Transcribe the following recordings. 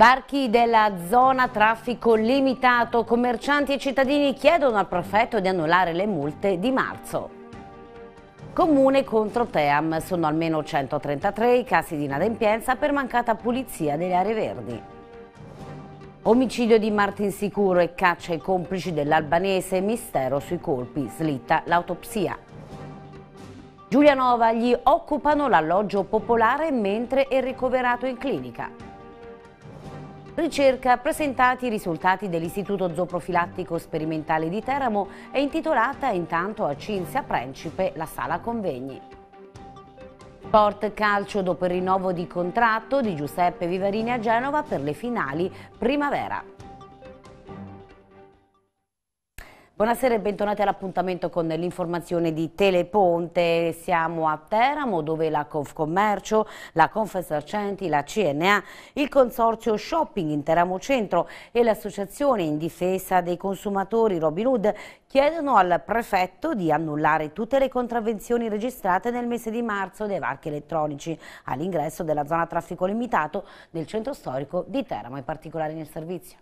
Barchi della zona traffico limitato, commercianti e cittadini chiedono al prefetto di annullare le multe di marzo. Comune contro Team, sono almeno 133 i casi di inadempienza per mancata pulizia delle aree verdi. Omicidio di Martin Sicuro e caccia ai complici dell'albanese, mistero sui colpi, slitta l'autopsia. Giulianova gli occupano l'alloggio popolare mentre è ricoverato in clinica. Ricerca presentati i risultati dell'Istituto Zooprofilattico Sperimentale di Teramo è intitolata intanto a Cinzia Principe la sala convegni. Sport calcio dopo il rinnovo di contratto di Giuseppe Vivarini a Genova per le finali primavera. Buonasera e bentornati all'appuntamento con l'informazione di Teleponte. Siamo a Teramo dove la Confcommercio, la Confesercenti, la CNA, il Consorzio Shopping in Teramo Centro e l'Associazione in difesa dei consumatori Robin Hood chiedono al prefetto di annullare tutte le contravvenzioni registrate nel mese di marzo dei varchi elettronici all'ingresso della zona traffico limitato del centro storico di Teramo, in particolare nel servizio.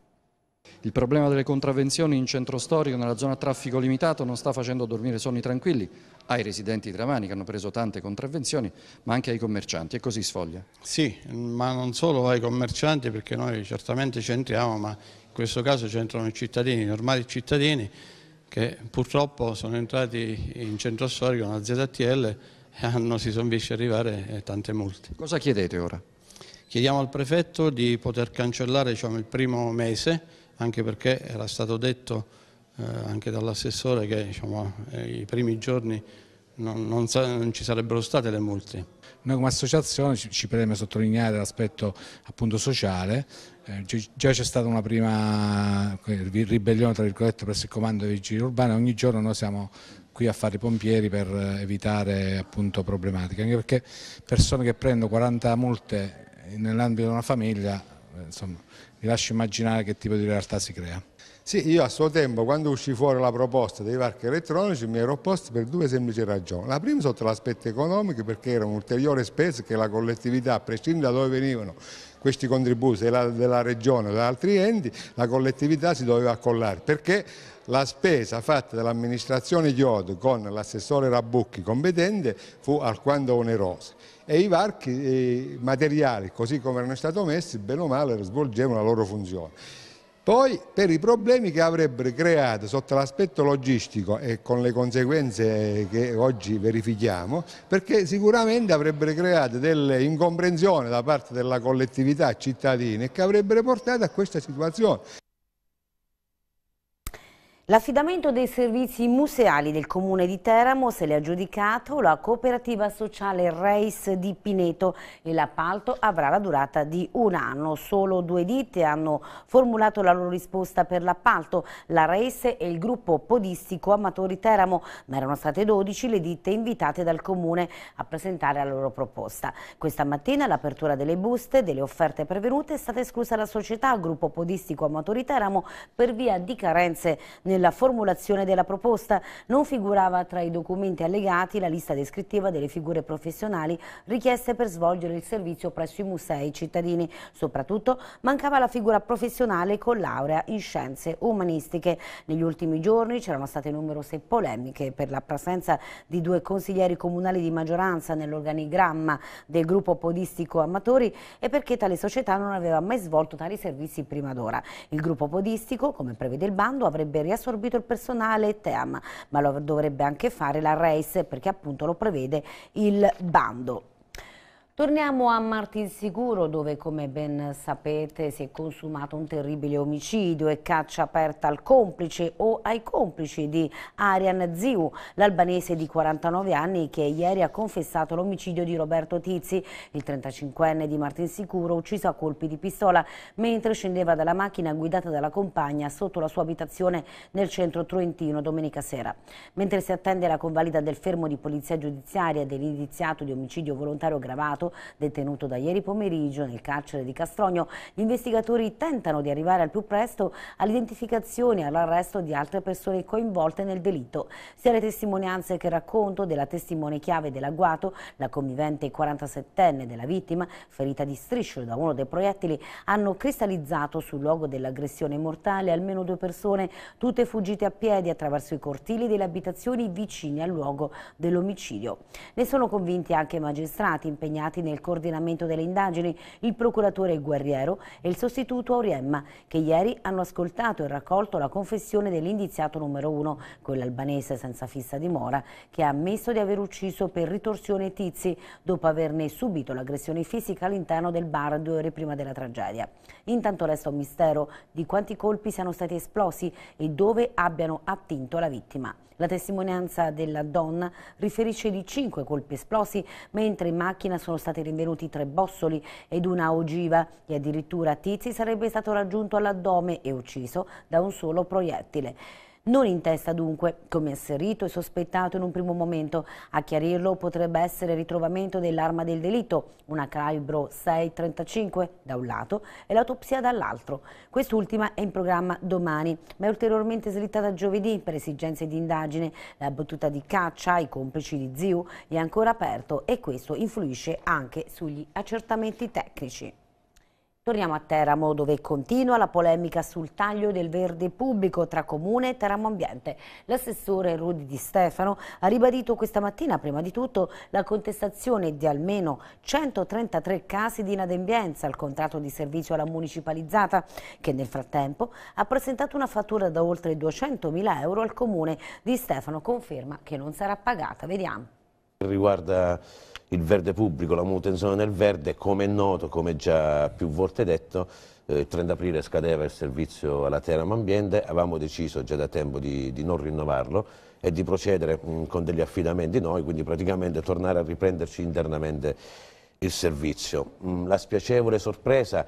Il problema delle contravvenzioni in centro storico, nella zona traffico limitato, non sta facendo dormire sonni tranquilli ai residenti tramani che hanno preso tante contravvenzioni, ma anche ai commercianti e così sfoglia. Sì, ma non solo ai commercianti perché noi certamente c'entriamo, ma in questo caso c'entrano i cittadini, i normali cittadini che purtroppo sono entrati in centro storico, nella ZTL e hanno, si sono visti arrivare eh, tante multe. Cosa chiedete ora? Chiediamo al prefetto di poter cancellare diciamo, il primo mese anche perché era stato detto eh, anche dall'assessore che diciamo, i primi giorni non, non, non, ci sarebbero state le multe. Noi come associazione ci, ci preme sottolineare l'aspetto sociale, eh, già c'è stata una prima eh, ribellione tra virgolette presso il comando dei vigili urbani, ogni giorno noi siamo qui a fare i pompieri per eh, evitare appunto, problematiche, anche perché persone che prendono 40 multe nell'ambito di una famiglia insomma, vi lascio immaginare che tipo di realtà si crea. Sì, io a suo tempo, quando uscì fuori la proposta dei varchi elettronici, mi ero opposto per due semplici ragioni. La prima sotto l'aspetto economico, perché era un'ulteriore spesa che la collettività, a prescindere da dove venivano questi contributi, della, della regione o da altri enti, la collettività si doveva accollare, perché la spesa fatta dall'amministrazione Chiodo con l'assessore Rabucchi competente fu alquanto onerosa e i varchi i materiali, così come erano stati messi, bene o male svolgevano la loro funzione. Poi per i problemi che avrebbero creato sotto l'aspetto logistico e con le conseguenze che oggi verifichiamo, perché sicuramente avrebbero creato delle incomprensioni da parte della collettività cittadina che avrebbero portato a questa situazione. L'affidamento dei servizi museali del comune di Teramo se l'è aggiudicato la cooperativa sociale Reis di Pineto e l'appalto avrà la durata di un anno. Solo due ditte hanno formulato la loro risposta per l'appalto, la Reis e il gruppo podistico Amatori Teramo, ma erano state 12 le ditte invitate dal comune a presentare la loro proposta. Questa mattina all'apertura delle buste delle offerte pervenute è stata esclusa la società gruppo podistico Amatori Teramo per via di carenze nel nella formulazione della proposta non figurava tra i documenti allegati la lista descrittiva delle figure professionali richieste per svolgere il servizio presso i musei cittadini. Soprattutto mancava la figura professionale con laurea in scienze umanistiche. Negli ultimi giorni c'erano state numerose polemiche per la presenza di due consiglieri comunali di maggioranza nell'organigramma del gruppo podistico Amatori e perché tale società non aveva mai svolto tali servizi prima d'ora. Il gruppo podistico, come prevede il bando, avrebbe riassunto assorbito il personale Team, ma lo dovrebbe anche fare la RACE perché appunto lo prevede il bando. Torniamo a Martinsicuro dove come ben sapete si è consumato un terribile omicidio e caccia aperta al complice o ai complici di Arian Ziu, l'albanese di 49 anni che ieri ha confessato l'omicidio di Roberto Tizi, il 35enne di Martinsicuro ucciso a colpi di pistola mentre scendeva dalla macchina guidata dalla compagna sotto la sua abitazione nel centro Truentino domenica sera. Mentre si attende la convalida del fermo di polizia giudiziaria dell'indiziato di omicidio volontario gravato detenuto da ieri pomeriggio nel carcere di Castrogno. Gli investigatori tentano di arrivare al più presto all'identificazione e all'arresto di altre persone coinvolte nel delitto. Sia le testimonianze che racconto della testimone chiave dell'agguato, la convivente 47enne della vittima, ferita di striscio da uno dei proiettili, hanno cristallizzato sul luogo dell'aggressione mortale almeno due persone, tutte fuggite a piedi attraverso i cortili delle abitazioni vicine al luogo dell'omicidio. Ne sono convinti anche i magistrati impegnati impegnati nel coordinamento delle indagini il procuratore Guerriero e il sostituto Auriemma, che ieri hanno ascoltato e raccolto la confessione dell'indiziato numero uno, quell'albanese senza fissa dimora, che ha ammesso di aver ucciso per ritorsione Tizi dopo averne subito l'aggressione fisica all'interno del bar due ore prima della tragedia. Intanto resta un mistero di quanti colpi siano stati esplosi e dove abbiano attinto la vittima. La testimonianza della donna riferisce di cinque colpi esplosi, mentre in macchina sono stati rinvenuti tre bossoli ed una ogiva e addirittura Tizi sarebbe stato raggiunto all'addome e ucciso da un solo proiettile non in testa dunque, come asserito e sospettato in un primo momento. A chiarirlo potrebbe essere il ritrovamento dell'arma del delitto, una calibro 635 da un lato e l'autopsia dall'altro. Quest'ultima è in programma domani, ma è ulteriormente slittata giovedì per esigenze di indagine. La battuta di caccia ai complici di Ziu è ancora aperto e questo influisce anche sugli accertamenti tecnici. Torniamo a Teramo dove continua la polemica sul taglio del verde pubblico tra Comune e Teramo Ambiente. L'assessore Rudi Di Stefano ha ribadito questa mattina prima di tutto la contestazione di almeno 133 casi di inadempienza al contratto di servizio alla municipalizzata che nel frattempo ha presentato una fattura da oltre 200.000 euro al Comune. Di Stefano conferma che non sarà pagata. Vediamo. Riguarda il verde pubblico, la manutenzione del verde, come è noto, come già più volte detto, eh, il 30 aprile scadeva il servizio alla Teramo Ambiente, avevamo deciso già da tempo di, di non rinnovarlo e di procedere mh, mm, con degli affidamenti noi, quindi praticamente tornare a riprenderci internamente il servizio. Mh, mm, la spiacevole sorpresa,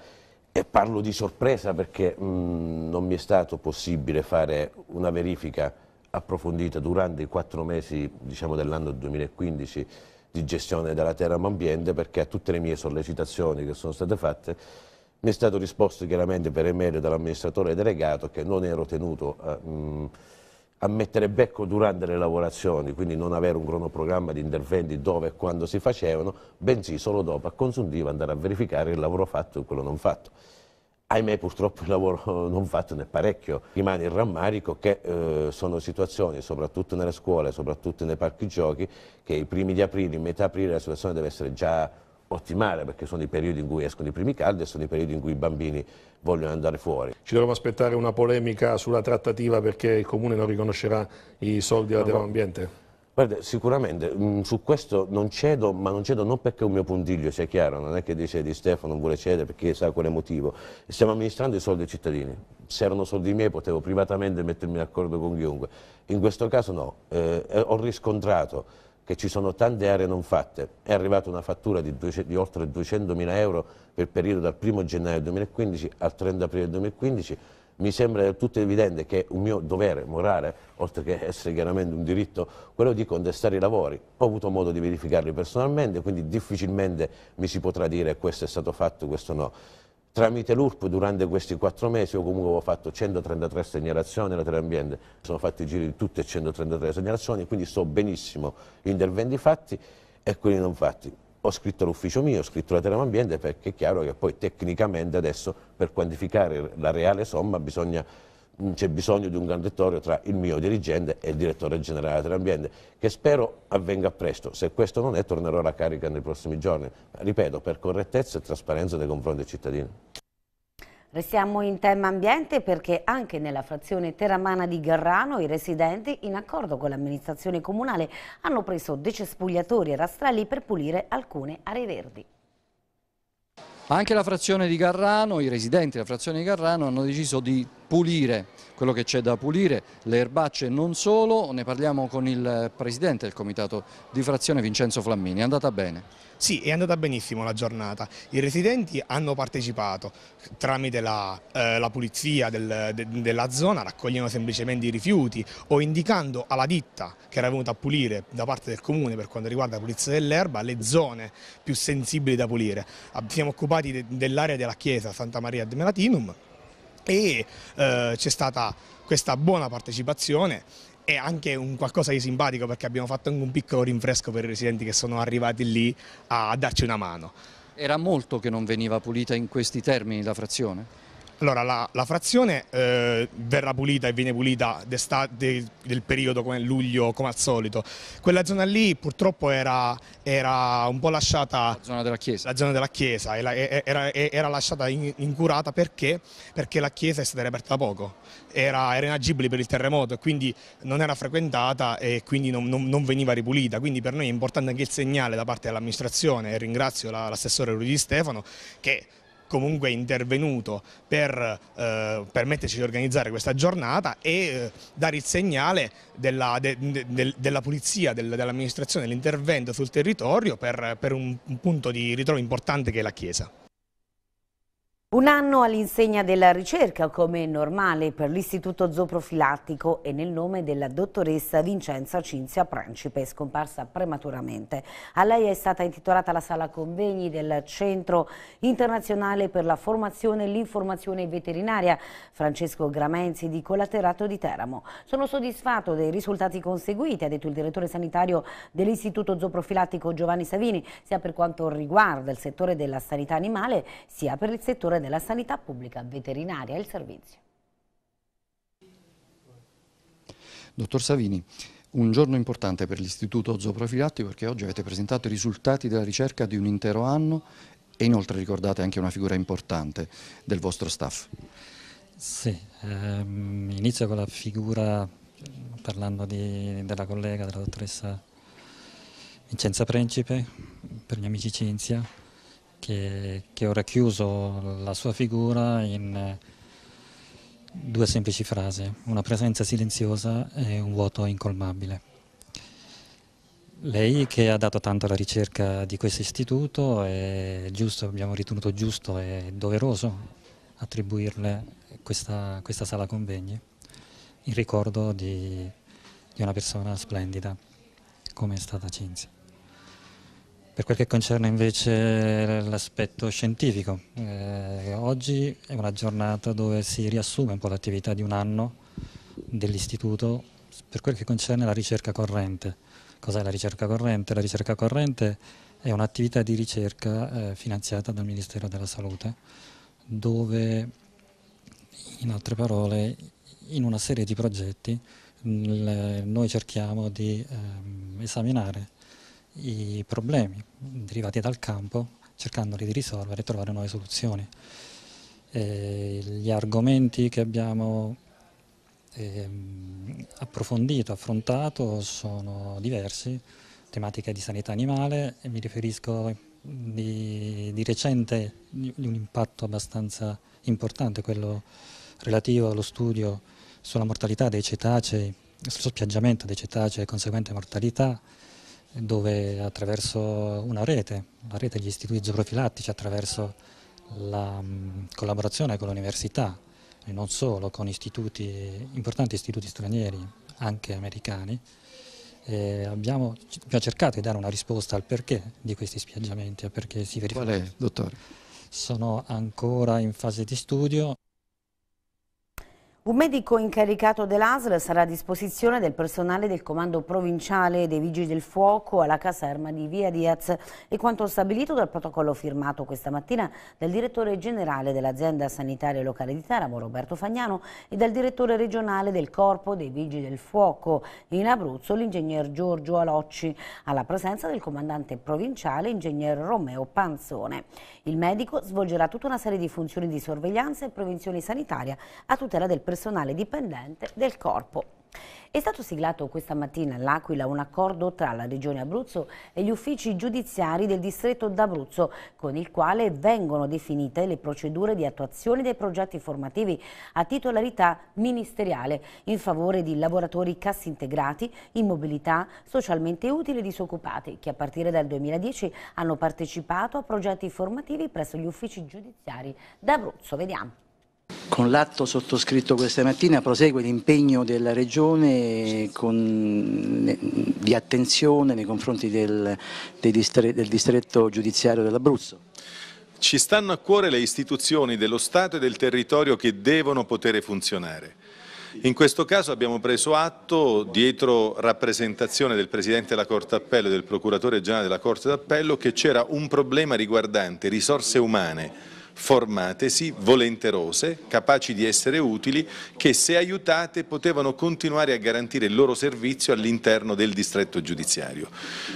e parlo di sorpresa perché mh, mm, non mi è stato possibile fare una verifica approfondita durante i quattro mesi diciamo, dell'anno 2015 di gestione della terra ma ambiente perché a tutte le mie sollecitazioni che sono state fatte mi è stato risposto chiaramente per email dall'amministratore delegato che non ero tenuto a, eh, mh, mm, a mettere becco durante le lavorazioni, quindi non avere un cronoprogramma di interventi dove e quando si facevano, bensì solo dopo a consuntiva andare a verificare il lavoro fatto e quello non fatto ahimè purtroppo il lavoro non fatto ne è parecchio. Rimane il rammarico che eh, sono situazioni, soprattutto nelle scuole, soprattutto nei parchi giochi, che i primi di aprile, in metà aprile la situazione deve essere già ottimale perché sono i periodi in cui escono i primi caldi e sono i periodi in cui i bambini vogliono andare fuori. Ci dovremmo aspettare una polemica sulla trattativa perché il Comune non riconoscerà i soldi alla no, Ambiente? Guarda, sicuramente mh, mm, su questo non cedo, ma non cedo non perché è un mio puntiglio, sia chiaro, non è che dice di Stefano non vuole cedere perché sa quale motivo. Stiamo amministrando i soldi ai cittadini. Se erano soldi miei potevo privatamente mettermi d'accordo con chiunque. In questo caso no, eh, eh ho riscontrato che ci sono tante aree non fatte. È arrivata una fattura di, duece, di oltre 200.000 euro per il periodo dal 1 gennaio 2015 al 30 aprile 2015 mi sembra del tutto evidente che è un mio dovere morale, oltre che essere chiaramente un diritto, quello di contestare i lavori. Ho avuto modo di verificarli personalmente, quindi difficilmente mi si potrà dire questo è stato fatto, questo no. Tramite l'URP durante questi quattro mesi io comunque ho fatto 133 segnalazioni alla Ambiente, sono fatti i giri di tutte 133 segnalazioni, quindi so benissimo gli interventi fatti e quelli non fatti ho scritto l'ufficio mio, ho scritto la Terra Ambiente perché è chiaro che poi tecnicamente adesso per quantificare la reale somma mm, c'è bisogno di un contraddittorio tra il mio dirigente e il direttore generale della Terra che spero avvenga presto. Se questo non è, tornerò alla carica nei prossimi giorni. Ripeto, per correttezza e trasparenza nei confronti dei cittadini. Restiamo in tema ambiente perché anche nella frazione teramana di Garrano i residenti, in accordo con l'amministrazione comunale, hanno preso dei cespugliatori e rastrelli per pulire alcune aree verdi. Anche la frazione di Garrano, i residenti della frazione di Garrano hanno deciso di pulire quello che c'è da pulire, le erbacce non solo, ne parliamo con il presidente del comitato di frazione Vincenzo Flammini, è andata bene? Sì, è andata benissimo la giornata, i residenti hanno partecipato tramite la, eh, la pulizia del, de, della zona, raccogliendo semplicemente i rifiuti o indicando alla ditta che era venuta a pulire da parte del comune per quanto riguarda la pulizia dell'erba le zone più sensibili da pulire. Ah, siamo occupati de, dell'area della chiesa Santa Maria ad Melatinum e eh, c'è stata questa buona partecipazione e anche un qualcosa di simpatico perché abbiamo fatto anche un piccolo rinfresco per i residenti che sono arrivati lì a darci una mano. Era molto che non veniva pulita in questi termini la frazione? Allora, la, la frazione eh, verrà pulita e viene pulita d'estate del periodo come luglio, come al solito. Quella zona lì purtroppo era, era un po' lasciata... La zona della chiesa. La zona della chiesa, era, era, era lasciata incurata in perché? perché? la chiesa è stata riaperta da poco. Era, inagibile per il terremoto e quindi non era frequentata e quindi non, non, non, veniva ripulita. Quindi per noi è importante anche il segnale da parte dell'amministrazione e ringrazio l'assessore la, Rudy Stefano che comunque intervenuto per eh, permetterci di organizzare questa giornata e eh, dare il segnale della, de, de, de, della polizia, del, dell'amministrazione, dell'intervento sul territorio per, per un, un punto di ritrovo importante che è la Chiesa. Un anno all'insegna della ricerca, come è normale per l'Istituto Zooprofilattico e nel nome della dottoressa Vincenza Cinzia Principe, scomparsa prematuramente. A lei è stata intitolata la sala convegni del Centro Internazionale per la Formazione e l'Informazione Veterinaria Francesco Gramenzi di Colaterato di Teramo. Sono soddisfatto dei risultati conseguiti, ha detto il direttore sanitario dell'Istituto Zooprofilattico Giovanni Savini, sia per quanto riguarda il settore della sanità animale, sia per il settore della sanità pubblica veterinaria e il servizio. Dottor Savini, un giorno importante per l'Istituto Zooprofilattico perché oggi avete presentato i risultati della ricerca di un intero anno e inoltre ricordate anche una figura importante del vostro staff. Sì, ehm, inizio con la figura, parlando di, della collega, della dottoressa Vincenza Principe, per gli amici Cinzia, che, che ho racchiuso la sua figura in eh, due semplici frasi, una presenza silenziosa e un vuoto incolmabile. Lei che ha dato tanto alla ricerca di questo istituto, giusto, abbiamo ritenuto giusto e doveroso attribuirle questa, questa sala convegni in ricordo di, di una persona splendida come è stata Cinzia. Per quel che concerne invece l'aspetto scientifico, eh, oggi è una giornata dove si riassume un po' l'attività di un anno dell'Istituto per quel che concerne la ricerca corrente. Cos'è la ricerca corrente? La ricerca corrente è un'attività di ricerca eh, finanziata dal Ministero della Salute, dove in altre parole in una serie di progetti mm, noi cerchiamo di ehm, esaminare i problemi derivati dal campo cercandoli di risolvere e trovare nuove soluzioni. E gli argomenti che abbiamo eh, approfondito, affrontato sono diversi, tematiche di sanità animale, e mi riferisco di, di recente di un impatto abbastanza importante, quello relativo allo studio sulla mortalità dei cetacei, sul spiaggiamento dei cetacei e conseguente mortalità, dove attraverso una rete, la rete degli istituti zooprofilattici, attraverso la collaborazione con l'università e non solo, con istituti, importanti istituti stranieri, anche americani, eh, abbiamo, abbiamo, cercato di dare una risposta al perché di questi spiaggiamenti, perché si verificano. Qual è, dottore? Sono ancora in fase di studio. Un medico incaricato dell'ASL sarà a disposizione del personale del comando provinciale dei Vigili del Fuoco alla caserma di Via Diaz e quanto stabilito dal protocollo firmato questa mattina dal direttore generale dell'azienda sanitaria locale di Taramo, Roberto Fagnano, e dal direttore regionale del Corpo dei Vigili del Fuoco in Abruzzo, l'ingegner Giorgio Alocci, alla presenza del comandante provinciale, ingegner Romeo Panzone. Il medico svolgerà tutta una serie di funzioni di sorveglianza e prevenzione sanitaria a tutela del personale personale dipendente del corpo. È stato siglato questa mattina all'Aquila un accordo tra la Regione Abruzzo e gli uffici giudiziari del distretto d'Abruzzo, con il quale vengono definite le procedure di attuazione dei progetti formativi a titolarità ministeriale in favore di lavoratori cassintegrati, in mobilità, socialmente utili e disoccupati, che a partire dal 2010 hanno partecipato a progetti formativi presso gli uffici giudiziari d'Abruzzo. Vediamo. Con l'atto sottoscritto questa mattina prosegue l'impegno della Regione con, di attenzione nei confronti del, distretto, del distretto giudiziario dell'Abruzzo. Ci stanno a cuore le istituzioni dello Stato e del territorio che devono poter funzionare. In questo caso abbiamo preso atto, dietro rappresentazione del Presidente della Corte d'Appello e del Procuratore Generale della Corte d'Appello, che c'era un problema riguardante risorse umane formatesi, volenterose, capaci di essere utili, che se aiutate potevano continuare a garantire il loro servizio all'interno del distretto giudiziario.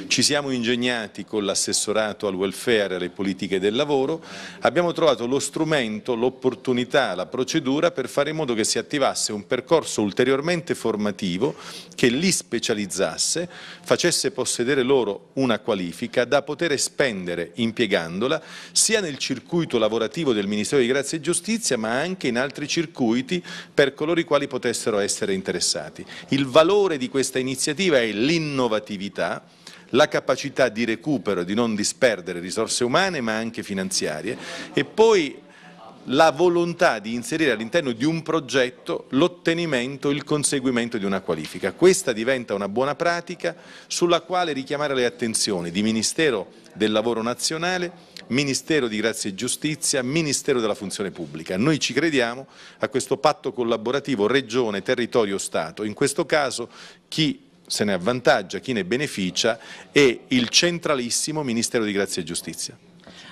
Ci siamo ingegnati con l'assessorato al welfare e alle politiche del lavoro, abbiamo trovato lo strumento, l'opportunità, la procedura per fare in modo che si attivasse un percorso ulteriormente formativo che li specializzasse, facesse possedere loro una qualifica da poter spendere impiegandola sia nel circuito lavorativo lavorativo del Ministero di Grazia e Giustizia, ma anche in altri circuiti per coloro i quali potessero essere interessati. Il valore di questa iniziativa è l'innovatività, la capacità di recupero, di non disperdere risorse umane ma anche finanziarie e poi la volontà di inserire all'interno di un progetto l'ottenimento, il conseguimento di una qualifica. Questa diventa una buona pratica sulla quale richiamare le attenzioni di Ministero del Lavoro Nazionale, Ministero di Grazia e Giustizia, Ministero della Funzione Pubblica. Noi ci crediamo a questo patto collaborativo Regione, Territorio, Stato. In questo caso chi se ne avvantaggia, chi ne beneficia è il centralissimo Ministero di Grazia e Giustizia.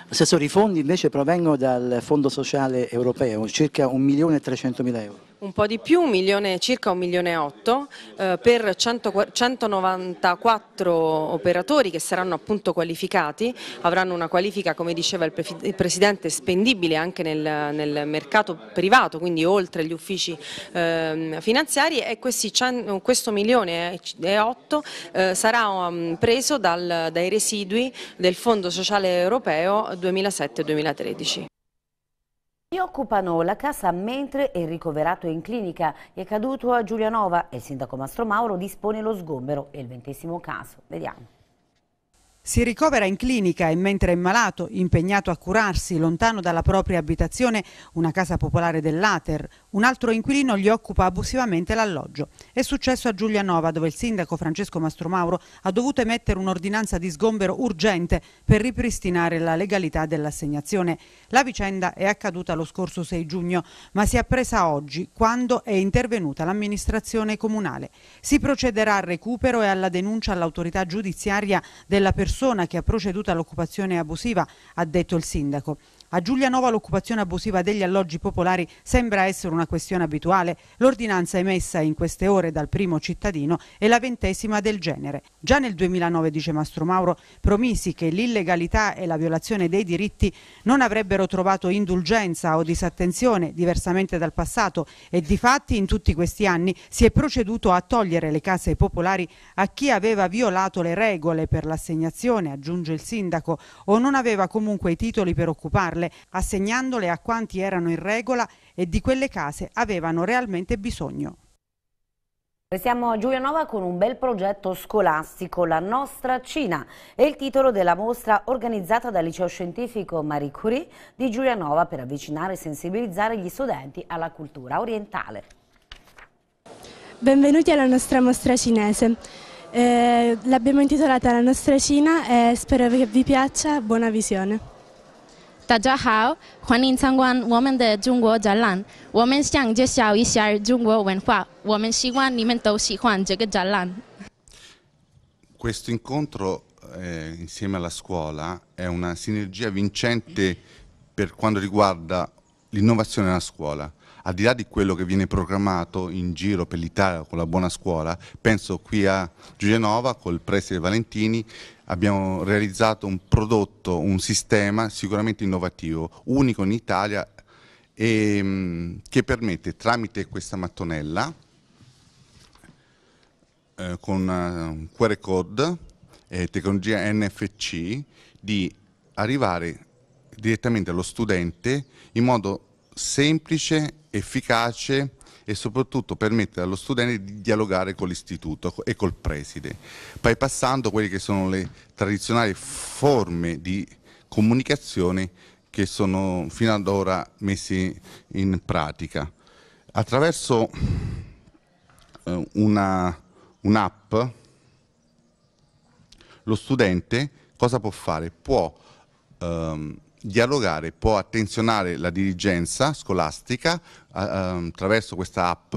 Assessore, i fondi invece provengono dal Fondo Sociale Europeo, circa 1.300.000 euro un po' di più, milione, circa 1 milione e 8 eh, per 100, 194 operatori che saranno appunto qualificati, avranno una qualifica come diceva il, pre il Presidente spendibile anche nel, nel, mercato privato, quindi oltre gli uffici eh, finanziari e questi, questo milione e 8 eh, sarà um, preso dal, dai residui del Fondo Sociale Europeo 2007-2013. Mi occupano la casa mentre è ricoverato in clinica. È caduto a Giulianova e il sindaco Mastro Mauro dispone lo sgombero. È il ventesimo caso. Vediamo. Si ricovera in clinica e mentre è malato, impegnato a curarsi lontano dalla propria abitazione, una casa popolare dell'Ater, un altro inquilino gli occupa abusivamente l'alloggio. È successo a Giulianova, dove il sindaco Francesco Mastromauro ha dovuto emettere un'ordinanza di sgombero urgente per ripristinare la legalità dell'assegnazione. La vicenda è accaduta lo scorso 6 giugno, ma si è appresa oggi, quando è intervenuta l'amministrazione comunale. Si procederà al recupero e alla denuncia all'autorità giudiziaria della persona che ha proceduto all'occupazione abusiva, ha detto il sindaco. A Giulianova l'occupazione abusiva degli alloggi popolari sembra essere una questione abituale. L'ordinanza emessa in queste ore dal primo cittadino è la ventesima del genere. Già nel 2009, dice Mastro Mauro, promisi che l'illegalità e la violazione dei diritti non avrebbero trovato indulgenza o disattenzione, diversamente dal passato, e di fatti in tutti questi anni si è proceduto a togliere le case popolari a chi aveva violato le regole per l'assegnazione, aggiunge il sindaco, o non aveva comunque i titoli per occuparle risolverle, assegnandole a quanti erano in regola e di quelle case avevano realmente bisogno. Siamo a Giulianova con un bel progetto scolastico, La nostra Cina, è il titolo della mostra organizzata dal liceo scientifico Marie Curie di Giulianova per avvicinare e sensibilizzare gli studenti alla cultura orientale. Benvenuti alla nostra mostra cinese. Eh, L'abbiamo intitolata La nostra Cina e spero che vi piaccia, buona visione. 大家好，欢迎参观我们的中国展览。我们想介绍一下中国文化，我们希望你们都喜欢这个展览。Questo incontro eh, insieme alla scuola è una sinergia vincente per quanto riguarda l'innovazione nella scuola. Al di là di quello che viene programmato in giro per l'Italia con la buona scuola, penso qui a Giulianova col preside Valentini abbiamo realizzato un prodotto, un sistema sicuramente innovativo, unico in Italia e, ehm, che permette tramite questa mattonella eh, con eh, QR code e tecnologia NFC di arrivare direttamente allo studente in modo semplice, efficace e soprattutto permettere allo studente di dialogare con l'istituto e col preside, bypassando quelle che sono le tradizionali forme di comunicazione che sono fino ad ora messe in pratica. Attraverso eh, un'app un lo studente cosa può fare? Può ehm, dialogare, può attenzionare la dirigenza scolastica eh, ehm, attraverso questa app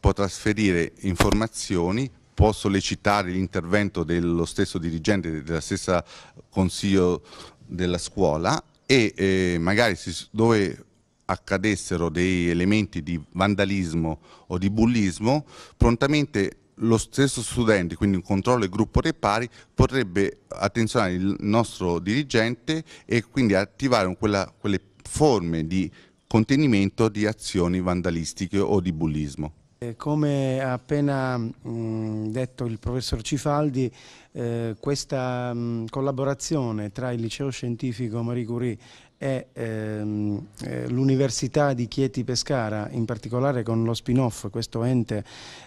può trasferire informazioni, può sollecitare l'intervento dello stesso dirigente, della stessa consiglio della scuola e eh, magari si, dove accadessero dei elementi di vandalismo o di bullismo, prontamente lo stesso studente, quindi un controllo e gruppo dei pari, potrebbe attenzionare il nostro dirigente e quindi attivare quella, quelle forme di contenimento di azioni vandalistiche o di bullismo. Eh, come ha appena mm, detto il professor Cifaldi, eh, questa mm, collaborazione tra il liceo scientifico Marie Curie è ehm, eh, l'Università di Chieti Pescara, in particolare con lo spin-off, questo ente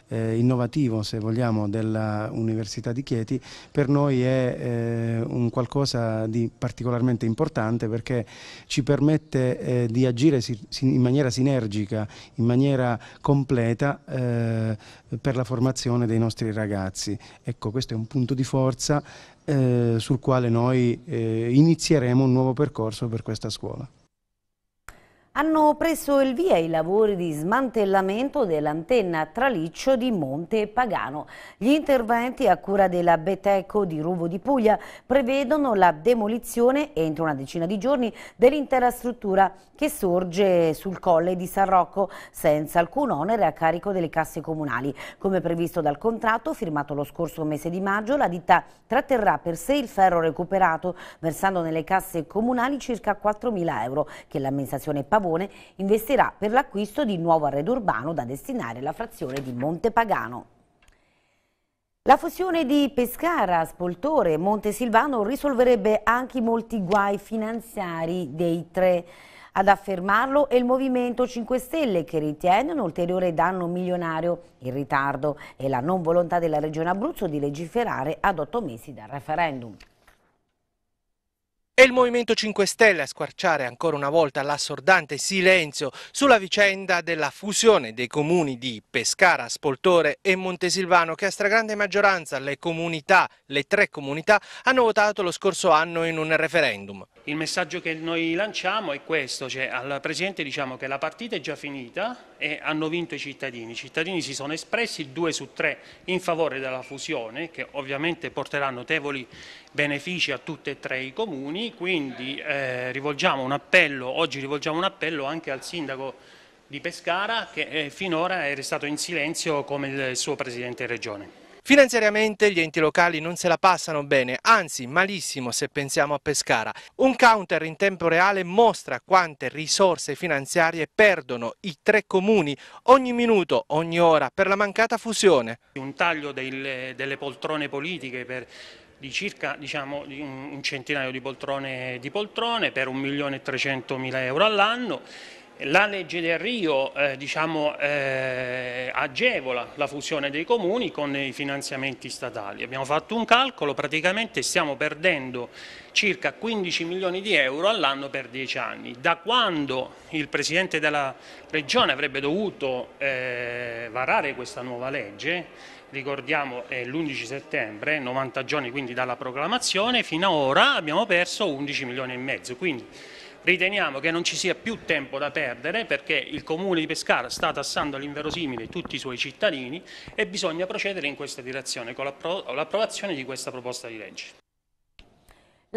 eh, innovativo, se vogliamo, dell'Università di Chieti, per noi è eh, un qualcosa di particolarmente importante perché ci permette eh, di agire in maniera sinergica, in maniera completa eh, per la formazione dei nostri ragazzi. Ecco, questo è un punto di forza eh, sul quale noi eh, inizieremo un nuovo percorso per questa scuola hanno preso il via i lavori di smantellamento dell'antenna traliccio di Monte Pagano. Gli interventi a cura della Beteco di Ruvo di Puglia prevedono la demolizione entro una decina di giorni dell'intera struttura che sorge sul colle di San Rocco senza alcun onere a carico delle casse comunali. Come previsto dal contratto firmato lo scorso mese di maggio, la ditta tratterrà per sé il ferro recuperato versando nelle casse comunali circa 4.000 euro che l'amministrazione Pavone Savone investirà per l'acquisto di nuovo arredo urbano da destinare alla frazione di Montepagano. La fusione di Pescara, Spoltore e Montesilvano risolverebbe anche i molti guai finanziari dei tre. Ad affermarlo è il Movimento 5 Stelle che ritiene un ulteriore danno milionario il ritardo e la non volontà della Regione Abruzzo di legiferare ad otto mesi dal referendum. È il Movimento 5 Stelle a squarciare ancora una volta l'assordante silenzio sulla vicenda della fusione dei comuni di Pescara, Spoltore e Montesilvano che a stragrande maggioranza le comunità, le tre comunità, hanno votato lo scorso anno in un referendum. Il messaggio che noi lanciamo è questo, cioè al Presidente diciamo che la partita è già finita e hanno vinto i cittadini. I cittadini si sono espressi due su tre in favore della fusione che ovviamente porterà notevoli benefici a tutti e tre i comuni quindi eh, rivolgiamo un appello, oggi rivolgiamo un appello anche al sindaco di Pescara che eh, finora è restato in silenzio come il suo presidente regione. Finanziariamente gli enti locali non se la passano bene, anzi malissimo se pensiamo a Pescara. Un counter in tempo reale mostra quante risorse finanziarie perdono i tre comuni ogni minuto, ogni ora per la mancata fusione. Un taglio del, delle poltrone politiche per di circa diciamo, un centinaio di poltrone, di poltrone per 1.300.000 euro all'anno. La legge del Rio eh, diciamo, eh, agevola la fusione dei comuni con i finanziamenti statali. Abbiamo fatto un calcolo, praticamente stiamo perdendo circa 15 milioni di euro all'anno per 10 anni. Da quando il Presidente della Regione avrebbe dovuto eh, varare questa nuova legge, ricordiamo è l'11 settembre, 90 giorni quindi dalla proclamazione, fino ad ora abbiamo perso 11 milioni e mezzo, quindi riteniamo che non ci sia più tempo da perdere perché il comune di Pescara sta tassando all'inverosimile tutti i suoi cittadini e bisogna procedere in questa direzione con l'approvazione di questa proposta di legge.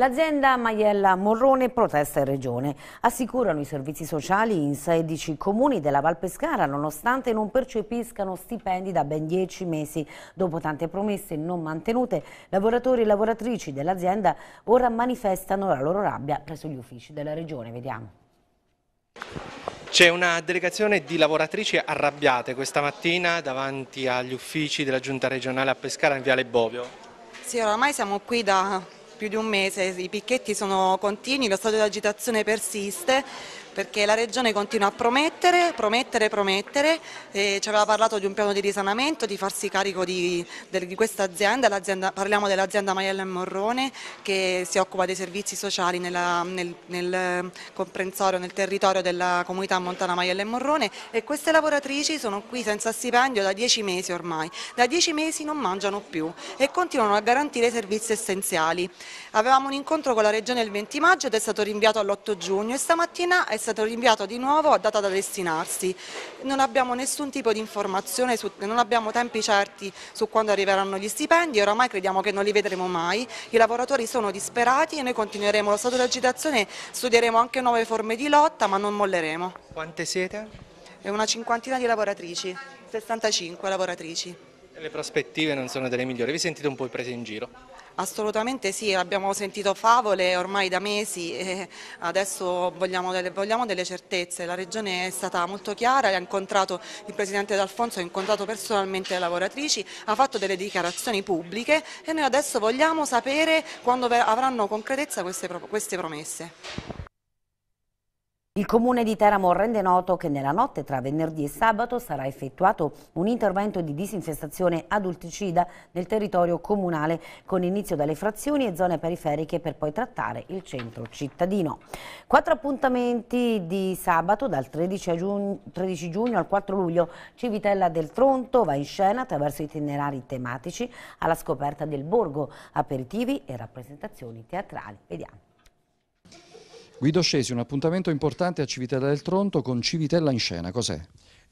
L'azienda Maiella Morrone protesta in regione. Assicurano i servizi sociali in 16 comuni della Val Pescara nonostante non percepiscano stipendi da ben 10 mesi. Dopo tante promesse non mantenute, lavoratori e lavoratrici dell'azienda ora manifestano la loro rabbia presso gli uffici della regione. Vediamo. C'è una delegazione di lavoratrici arrabbiate questa mattina davanti agli uffici della Giunta regionale a Pescara in Viale Bovio. Sì, oramai siamo qui da più di un mese, i picchetti sono continui, lo stato di agitazione persiste perché la Regione continua a promettere, promettere, promettere, ci aveva parlato di un piano di risanamento, di farsi carico di, di questa azienda, parliamo dell'azienda Maiella e Morrone che si occupa dei servizi sociali nella, nel, nel, eh, comprensorio, nel territorio della comunità montana Maiella e Morrone e queste lavoratrici sono qui senza stipendio da dieci mesi ormai, da dieci mesi non mangiano più e continuano a garantire i servizi essenziali. Avevamo un incontro con la Regione il 20 maggio ed è stato rinviato all'8 giugno e stamattina è stato rinviato di nuovo a data da destinarsi. Non abbiamo nessun tipo di informazione, su, non abbiamo tempi certi su quando arriveranno gli stipendi, oramai crediamo che non li vedremo mai, i lavoratori sono disperati e noi continueremo lo stato di agitazione, studieremo anche nuove forme di lotta ma non molleremo. Quante siete? È una cinquantina di lavoratrici, 65 lavoratrici. Le prospettive non sono delle migliori, vi sentite un po' prese in giro? Assolutamente sì, abbiamo sentito favole ormai da mesi e adesso vogliamo delle, vogliamo delle certezze. La Regione è stata molto chiara, il Presidente D'Alfonso ha incontrato personalmente le lavoratrici, ha fatto delle dichiarazioni pubbliche e noi adesso vogliamo sapere quando avranno concretezza queste, queste promesse. Il comune di Teramo rende noto che nella notte tra venerdì e sabato sarà effettuato un intervento di disinfestazione adulticida nel territorio comunale con inizio dalle frazioni e zone periferiche per poi trattare il centro cittadino. Quattro appuntamenti di sabato dal 13 giugno, 13 giugno al 4 luglio Civitella del Tronto va in scena attraverso itinerari tematici alla scoperta del borgo, aperitivi e rappresentazioni teatrali. Vediamo. Guido Scesi, un appuntamento importante a Civitella del Tronto con Civitella in scena, cos'è?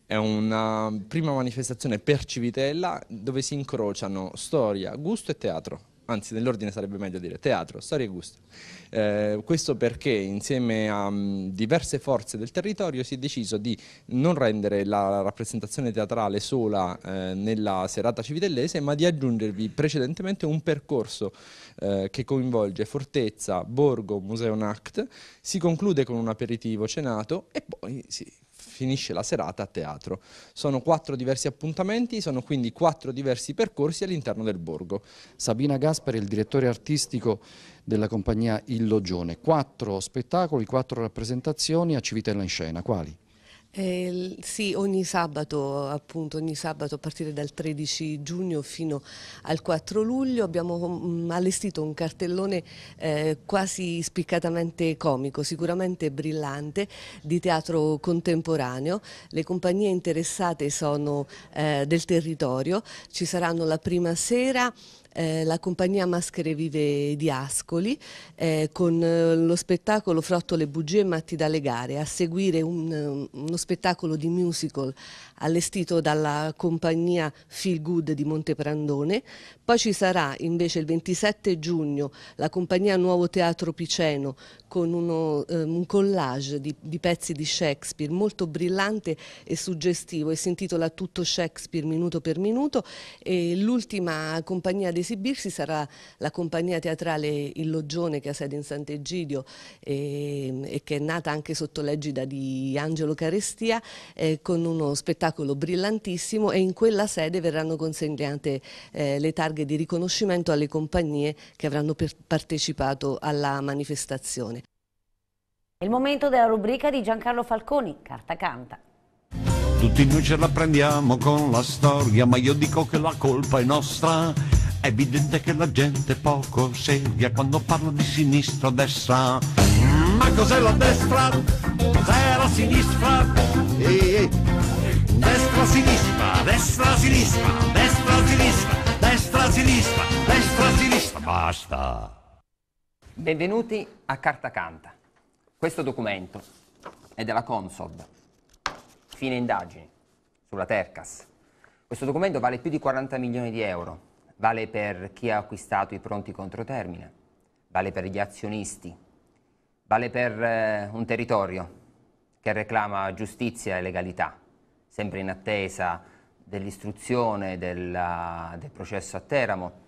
È una prima manifestazione per Civitella dove si incrociano storia, gusto e teatro anzi nell'ordine sarebbe meglio dire teatro, storia e gusto. Eh, questo perché insieme a m, mm, diverse forze del territorio si è deciso di non rendere la rappresentazione teatrale sola eh, nella serata civitellese, ma di aggiungervi precedentemente un percorso eh, che coinvolge Fortezza, Borgo, Museo Nacht, si conclude con un aperitivo cenato e poi si finisce la serata a teatro. Sono quattro diversi appuntamenti, sono quindi quattro diversi percorsi all'interno del borgo. Sabina Gaspari il direttore artistico della compagnia Il Logione. Quattro spettacoli, quattro rappresentazioni a Civitella in scena. Quali? Eh, sì, ogni sabato, appunto, ogni sabato a partire dal 13 giugno fino al 4 luglio abbiamo mm, allestito un cartellone eh, quasi spiccatamente comico, sicuramente brillante, di teatro contemporaneo. Le compagnie interessate sono eh, del territorio, ci saranno la prima sera eh, la compagnia Maschere Vive di Ascoli eh, con eh, lo spettacolo Frottole Bugie e Matti da Legare, a seguire un, eh, uno spettacolo di musical allestito dalla compagnia Feel Good di Monteprandone, poi ci sarà invece il 27 giugno la compagnia Nuovo Teatro Piceno con uno, um, un collage di, di pezzi di Shakespeare molto brillante e suggestivo e si intitola Tutto Shakespeare minuto per minuto e l'ultima compagnia di esibirsi sarà la compagnia teatrale Il Loggione che ha sede in Sant'Egidio e, ehm, e, che è nata anche sotto l'egida di Angelo Carestia eh, con uno spettacolo brillantissimo e in quella sede verranno consegnate eh, le targhe di riconoscimento alle compagnie che avranno partecipato alla manifestazione. È il momento della rubrica di Giancarlo Falconi, Carta Canta. Tutti noi ce la prendiamo con la storia, ma io dico che la colpa è nostra è evidente che la gente poco seria quando parla di sinistra o destra. Ma cos'è la destra? Cos'è la sinistra? E... Destra, sinistra, destra, sinistra, destra, sinistra, destra, sinistra, destra, sinistra. Basta. Benvenuti a Carta Canta. Questo documento è della Consob. Fine indagini sulla Tercas. Questo documento vale più di 40 milioni di euro vale per chi ha acquistato i pronti contro termine, vale per gli azionisti, vale per eh, un territorio che reclama giustizia e legalità, sempre in attesa dell'istruzione del, processo a Teramo,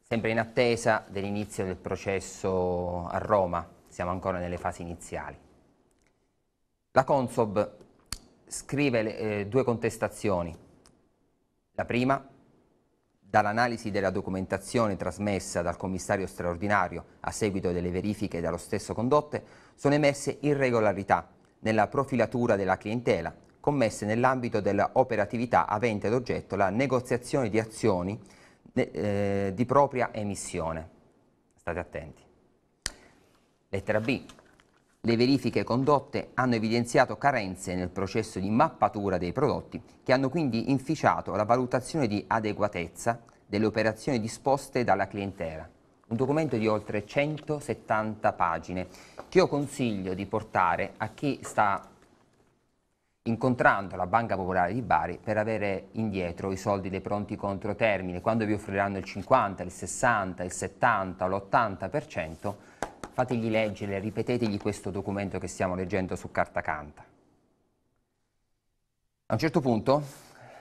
sempre in attesa dell'inizio del processo a Roma, siamo ancora nelle fasi iniziali. La Consob scrive eh, due contestazioni. La prima Dall'analisi della documentazione trasmessa dal commissario straordinario a seguito delle verifiche dallo stesso condotte, sono emesse irregolarità nella profilatura della clientela commesse nell'ambito dell'operatività avente ad oggetto la negoziazione di azioni eh, di propria emissione. State attenti. Lettera B. Le verifiche condotte hanno evidenziato carenze nel processo di mappatura dei prodotti che hanno quindi inficiato la valutazione di adeguatezza delle operazioni disposte dalla clientela. Un documento di oltre 170 pagine che io consiglio di portare a chi sta incontrando la Banca Popolare di Bari per avere indietro i soldi dei pronti contro termine, quando vi offriranno il 50, il 60, il 70, l'80%, fategli leggere, ripetetegli questo documento che stiamo leggendo su carta canta. A un certo punto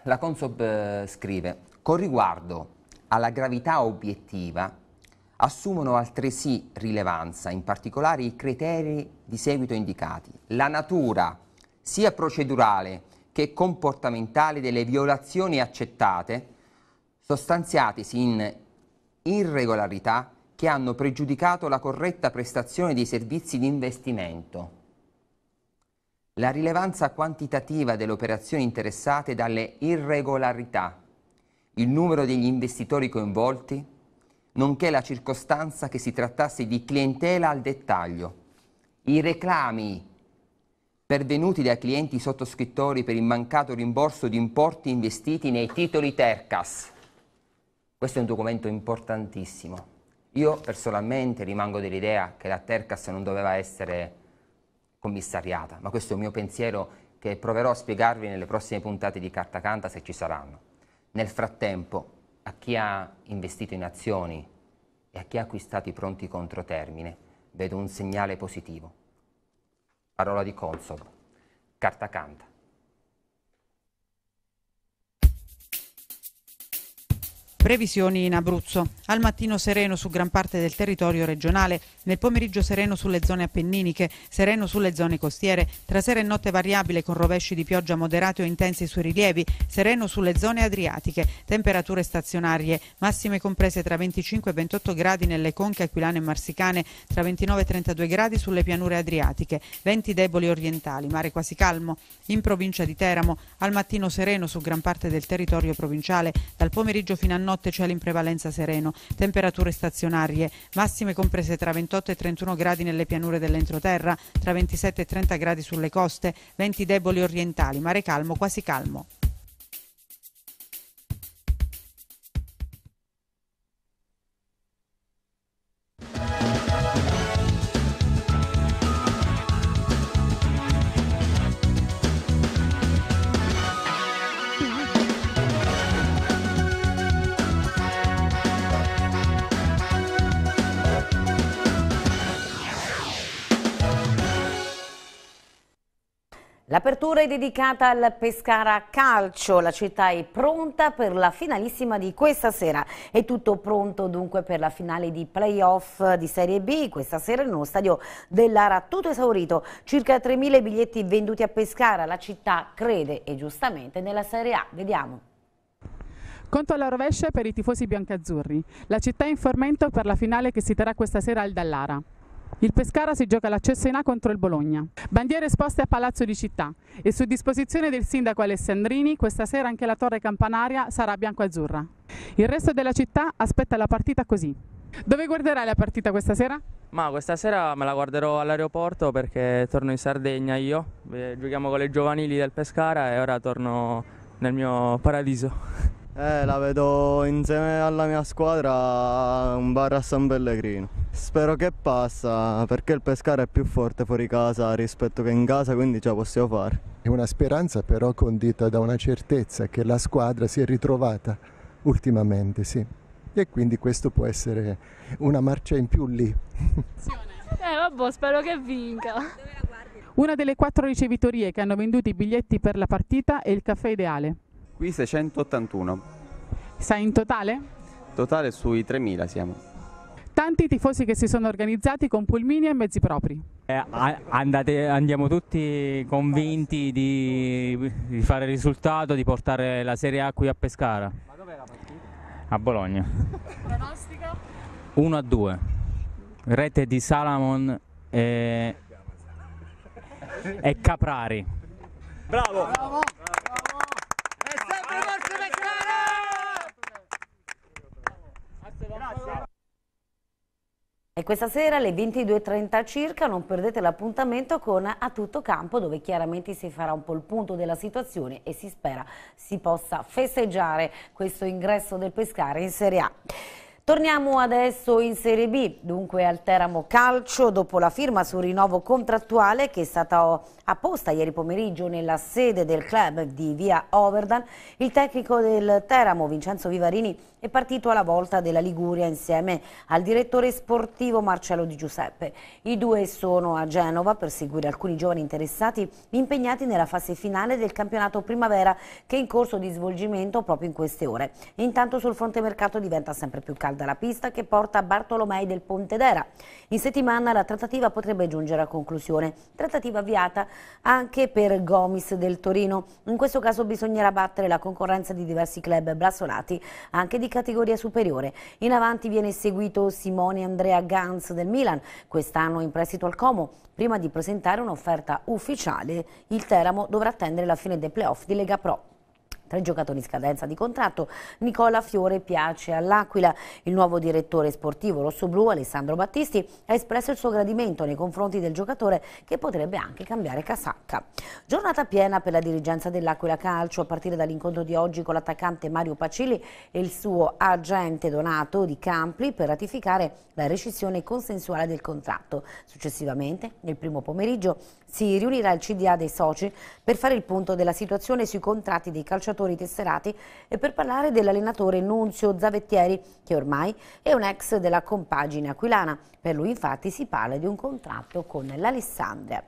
la Consob eh, scrive, con riguardo alla gravità obiettiva assumono altresì rilevanza, in particolare i criteri di seguito indicati, la natura sia procedurale che comportamentale delle violazioni accettate, sostanziatisi in irregolarità che hanno pregiudicato la corretta prestazione dei servizi di investimento. La rilevanza quantitativa delle operazioni interessate dalle irregolarità, il numero degli investitori coinvolti, nonché la circostanza che si trattasse di clientela al dettaglio, i reclami pervenuti dai clienti sottoscrittori per il mancato rimborso di importi investiti nei titoli Tercas. Questo è un documento importantissimo. Io personalmente rimango dell'idea che la Tercas non doveva essere commissariata, ma questo è un mio pensiero che proverò a spiegarvi nelle prossime puntate di Carta Canta se ci saranno. Nel frattempo, a chi ha investito in azioni e a chi ha acquistato i pronti contro termine, vedo un segnale positivo. Parola di Consob. Carta Canta. Previsioni in Abruzzo. Al mattino sereno su gran parte del territorio regionale, nel pomeriggio sereno sulle zone appenniniche, sereno sulle zone costiere, tra sera e notte variabile con rovesci di pioggia moderati o intensi sui rilievi, sereno sulle zone adriatiche, temperature stazionarie, massime comprese tra 25 e 28 gradi nelle conche aquilane e marsicane, tra 29 e 32 gradi sulle pianure adriatiche, venti deboli orientali, mare quasi calmo. In provincia di Teramo, al mattino sereno su gran parte del territorio provinciale, dal pomeriggio fino a notte cielo in prevalenza sereno, temperature stazionarie, massime comprese tra 28 e 31 gradi nelle pianure dell'entroterra, tra 27 e 30 gradi sulle coste, venti deboli orientali, mare calmo, quasi calmo. L'apertura è dedicata al Pescara Calcio, la città è pronta per la finalissima di questa sera. È tutto pronto dunque per la finale di playoff di Serie B, questa sera nello stadio dell'Ara, tutto esaurito. Circa 3.000 biglietti venduti a Pescara, la città crede e giustamente nella Serie A. Vediamo. Conto alla rovescia per i tifosi biancazzurri. La città è in formento per la finale che si terrà questa sera al Dallara. Il Pescara si gioca l'accesso in A contro il Bologna. Bandiere esposte a Palazzo di Città e su disposizione del sindaco Alessandrini questa sera anche la torre campanaria sarà bianco-azzurra. Il resto della città aspetta la partita così. Dove guarderai la partita questa sera? Ma questa sera me la guarderò all'aeroporto perché torno in Sardegna io, eh, giochiamo con le giovanili del Pescara e ora torno nel mio paradiso. Eh, la vedo insieme alla mia squadra un bar a San Pellegrino. Spero che passa perché il pescare è più forte fuori casa rispetto che in casa, quindi ce la possiamo fare. È una speranza però condita da una certezza che la squadra si è ritrovata ultimamente, sì. E quindi questo può essere una marcia in più lì. eh vabbè, spero che vinca. Una delle quattro ricevitorie che hanno venduto i biglietti per la partita è il caffè ideale. Qui 681. Sei in totale? Totale sui 3.000 siamo. Tanti tifosi che si sono organizzati con pulmini e mezzi propri. Eh, andate, andiamo tutti convinti di, di fare il risultato, di portare la Serie A qui a Pescara. Ma dov'è la partita? A Bologna. Pronostica? 1 a 2. Rete di Salamon e, e Caprari. Bravo! Bravo. E questa sera alle 22.30 circa non perdete l'appuntamento con A Tutto Campo dove chiaramente si farà un po' il punto della situazione e si spera si possa festeggiare questo ingresso del Pescare in Serie A. Torniamo adesso in Serie B, dunque al Teramo Calcio, dopo la firma sul rinnovo contrattuale che è stata apposta ieri pomeriggio nella sede del club di via Overdan, il tecnico del Teramo Vincenzo Vivarini è partito alla volta della Liguria insieme al direttore sportivo Marcello Di Giuseppe. I due sono a Genova per seguire alcuni giovani interessati impegnati nella fase finale del campionato primavera che è in corso di svolgimento proprio in queste ore. Intanto sul fronte mercato diventa sempre più caldo calda la pista che porta a Bartolomei del Pontedera. In settimana la trattativa potrebbe giungere a conclusione, trattativa avviata anche per Gomis del Torino. In questo caso bisognerà battere la concorrenza di diversi club blasonati, anche di categoria superiore. In avanti viene seguito Simone Andrea Gans del Milan, quest'anno in prestito al Como. Prima di presentare un'offerta ufficiale, il Teramo dovrà attendere la fine dei playoff di Lega Pro. Tre giocatori in scadenza di contratto, Nicola Fiore piace all'Aquila. Il nuovo direttore sportivo rossoblu Alessandro Battisti ha espresso il suo gradimento nei confronti del giocatore che potrebbe anche cambiare casacca. Giornata piena per la dirigenza dell'Aquila Calcio a partire dall'incontro di oggi con l'attaccante Mario Pacilli e il suo agente Donato di Campli per ratificare la rescissione consensuale del contratto. Successivamente, nel primo pomeriggio, si riunirà il CDA dei soci per fare il punto della situazione sui contratti dei calciatori calciatori tesserati e per parlare dell'allenatore Nunzio Zavettieri, che ormai è un ex della compagine aquilana. Per lui infatti si parla di un contratto con l'Alessandria.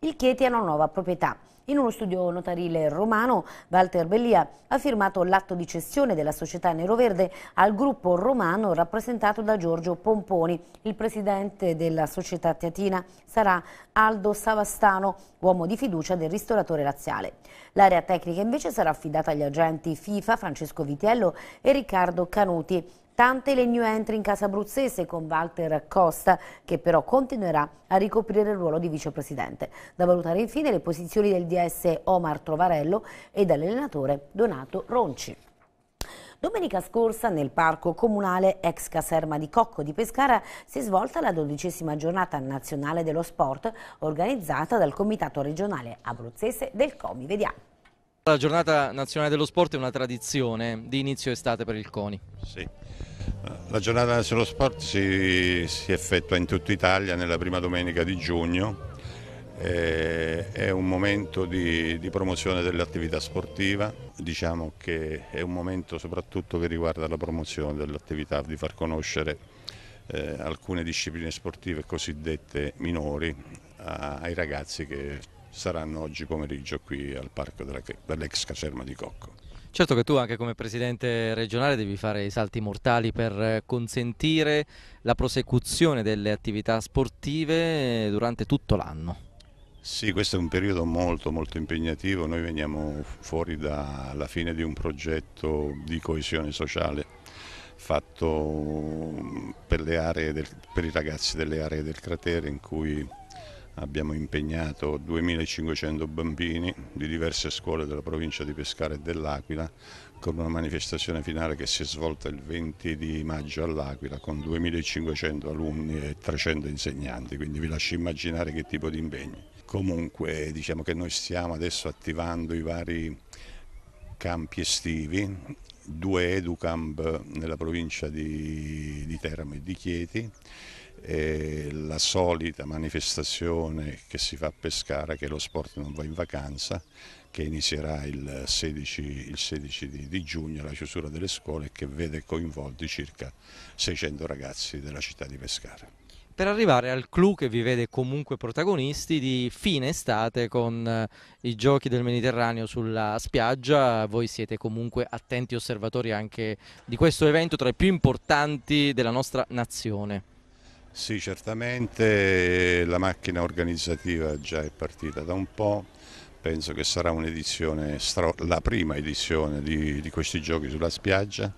Il Chieti ha una nuova proprietà. In uno studio notarile romano, Walter Bellia ha firmato l'atto di cessione della società Neroverde al gruppo romano rappresentato da Giorgio Pomponi. Il presidente della società teatina sarà Aldo Savastano, uomo di fiducia del ristoratore laziale. L'area tecnica invece sarà affidata agli agenti FIFA Francesco Vitiello e Riccardo Canuti. Tante le new entry in casa abruzzese con Walter Costa che però continuerà a ricoprire il ruolo di vicepresidente. Da valutare infine le posizioni del DS Omar Trovarello e dell'allenatore Donato Ronci. Domenica scorsa nel parco comunale ex caserma di Cocco di Pescara si è svolta la dodicesima giornata nazionale dello sport organizzata dal Comitato regionale abruzzese del Comi. Vediamo. La giornata nazionale dello sport è una tradizione di inizio estate per il CONI. Sì, la giornata dello sport si, si, effettua in tutta Italia nella prima domenica di giugno, eh, è un momento di, di promozione dell'attività sportiva, diciamo che è un momento soprattutto che riguarda la promozione dell'attività, di far conoscere eh, alcune discipline sportive cosiddette minori a, ai ragazzi che saranno oggi pomeriggio qui al parco dell'ex caserma di Cocco. Certo che tu anche come presidente regionale devi fare i salti mortali per eh, consentire la prosecuzione delle attività sportive eh, durante tutto l'anno. Sì, questo è un periodo molto molto impegnativo, noi veniamo fuori dalla fine di un progetto di coesione sociale fatto mm, per, del, per i ragazzi delle aree del cratere in cui abbiamo impegnato 2.500 bambini di diverse scuole della provincia di Pescara e dell'Aquila con una manifestazione finale che si è svolta il 20 di maggio all'Aquila con 2.500 alunni e 300 insegnanti, quindi vi lascio immaginare che tipo di impegni. Comunque diciamo che noi stiamo adesso attivando i vari campi estivi, due educamp nella provincia di, di Teramo e di Chieti, e la solita manifestazione che si fa a Pescara che lo sport non va in vacanza che inizierà il 16, il 16 di, di, giugno la chiusura delle scuole e che vede coinvolti circa 600 ragazzi della città di Pescara. Per arrivare al clou che vi vede comunque protagonisti di fine estate con eh, i giochi del Mediterraneo sulla spiaggia, voi siete comunque attenti osservatori anche di questo evento tra i più importanti della nostra nazione. Sì, certamente la macchina organizzativa già è partita da un po', penso che sarà la prima edizione di, di, questi giochi sulla spiaggia,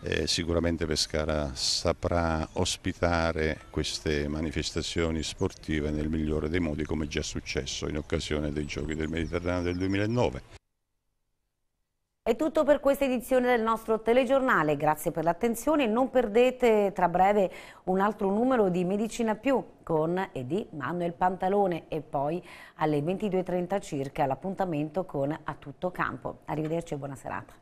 eh, sicuramente Pescara saprà ospitare queste manifestazioni sportive nel migliore dei modi come già è successo in occasione dei giochi del Mediterraneo del 2009. È tutto per questa edizione del nostro telegiornale, grazie per l'attenzione non perdete tra breve un altro numero di Medicina Più con e di Manuel Pantalone e poi alle 22.30 circa l'appuntamento con A Tutto Campo. Arrivederci e buona serata.